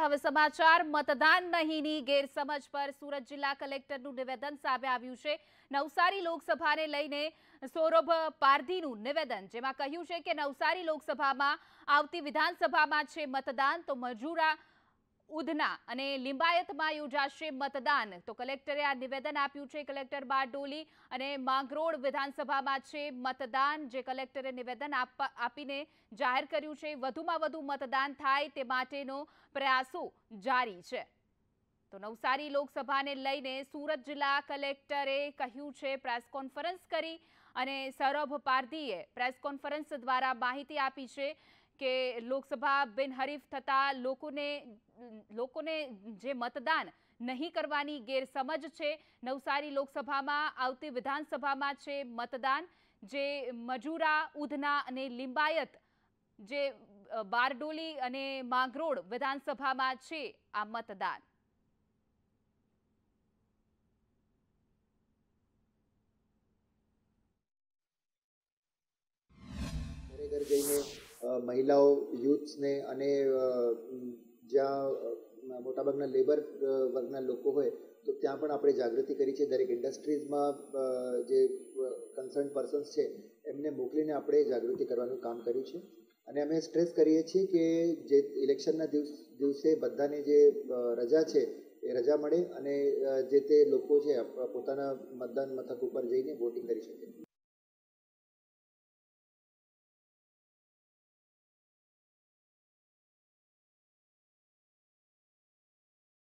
હવે સમાચાર મતદાન નહીંની ગેરસમજ પર સુરત જિલ્લા કલેક્ટરનું નિવેદન સામે આવ્યું છે નવસારી લોકસભાને લઈને સૌરભ પારધીનું નિવેદન જેમાં કહ્યું છે કે નવસારી લોકસભામાં આવતી વિધાનસભામાં છે મતદાન તો મજૂરા ઉધના અને લિંબાયતમાં યોજાશે મતદાન તો કલેક્ટરે આ નિવેદન આપ્યું છે કલેક્ટર બારડોલી અને માંગરોળ વિધાનસભામાં છે મતદાન જે કલેક્ટરે નિવેદન આપીને જાહેર કર્યું છે વધુમાં વધુ મતદાન થાય તે માટેનો પ્રયાસો જારી છે તો નવસારી લોકસભાને લઈને સુરત જિલ્લા કલેક્ટરે કહ્યું છે પ્રેસ કોન્ફરન્સ કરી અને સૌરભ પારધીએ પ્રેસ કોન્ફરન્સ દ્વારા માહિતી આપી છે કે લોકસભા બિનહરીફ થતા લોકોને લોકોને જે મતદાન નહીં કરવાની ગેરસમજ છે નવસારી લોકસભામાં આવતી વિધાનસભામાં છે મતદાન જે મજૂરા ઉધના અને લિંબાયત જે બારડોલી અને માંગરોળ વિધાનસભામાં છે આ મતદાન ઘરે ઘર જઈને મહિલાઓ યુથ્સને અને જ્યાં મોટાભાગના લેબર વર્ગના લોકો હોય તો ત્યાં પણ આપણે જાગૃતિ કરી છે દરેક ઇન્ડસ્ટ્રીઝમાં જે કન્સર્ન પર્સન્સ છે એમને મોકલીને આપણે જાગૃતિ કરવાનું કામ કર્યું છે અને અમે સ્ટ્રેસ કરીએ છીએ કે જે ઇલેક્શનના દિવસ દિવસે બધાને જે રજા છે એ રજા મળે અને જે તે લોકો છે પોતાના મતદાન મથક ઉપર જઈને વોટિંગ કરી શકે